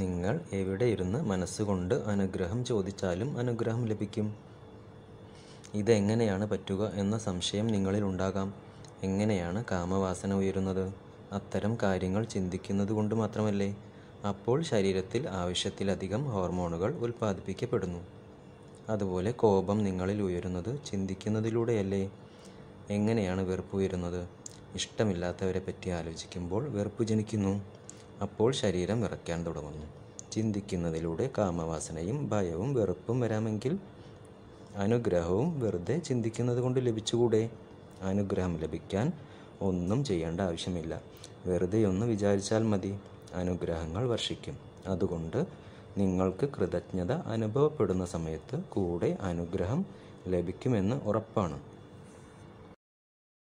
നിങ്ങൾ എവിടെയിരുന്ന് മനസ്സുകൊണ്ട് അനുഗ്രഹം ചോദിച്ചാലും അനുഗ്രഹം ലഭിക്കും ഇതെങ്ങനെയാണ് പറ്റുക എന്ന സംശയം നിങ്ങളിൽ ഉണ്ടാകാം എങ്ങനെയാണ് കാമവാസന ഉയരുന്നത് അത്തരം കാര്യങ്ങൾ ചിന്തിക്കുന്നത് കൊണ്ട് മാത്രമല്ലേ അപ്പോൾ ശരീരത്തിൽ ആവശ്യത്തിലധികം ഹോർമോണുകൾ ഉൽപ്പാദിപ്പിക്കപ്പെടുന്നു അതുപോലെ കോപം നിങ്ങളിൽ ഉയരുന്നത് ചിന്തിക്കുന്നതിലൂടെയല്ലേ എങ്ങനെയാണ് വെറുപ്പ് ഉയരുന്നത് ഇഷ്ടമില്ലാത്തവരെ പറ്റി ആലോചിക്കുമ്പോൾ വെറുപ്പ് ജനിക്കുന്നു അപ്പോൾ ശരീരം വിറയ്ക്കാൻ തുടങ്ങുന്നു ചിന്തിക്കുന്നതിലൂടെ കാമവാസനയും ഭയവും വെറുപ്പും വരാമെങ്കിൽ അനുഗ്രഹവും വെറുതെ ചിന്തിക്കുന്നത് കൊണ്ട് ലഭിച്ചുകൂടെ അനുഗ്രഹം ലഭിക്കാൻ ഒന്നും ചെയ്യേണ്ട ആവശ്യമില്ല വെറുതെ ഒന്ന് വിചാരിച്ചാൽ മതി അനുഗ്രഹങ്ങൾ വർഷിക്കും അതുകൊണ്ട് നിങ്ങൾക്ക് കൃതജ്ഞത അനുഭവപ്പെടുന്ന സമയത്ത് കൂടെ അനുഗ്രഹം ലഭിക്കുമെന്ന് ഉറപ്പാണ്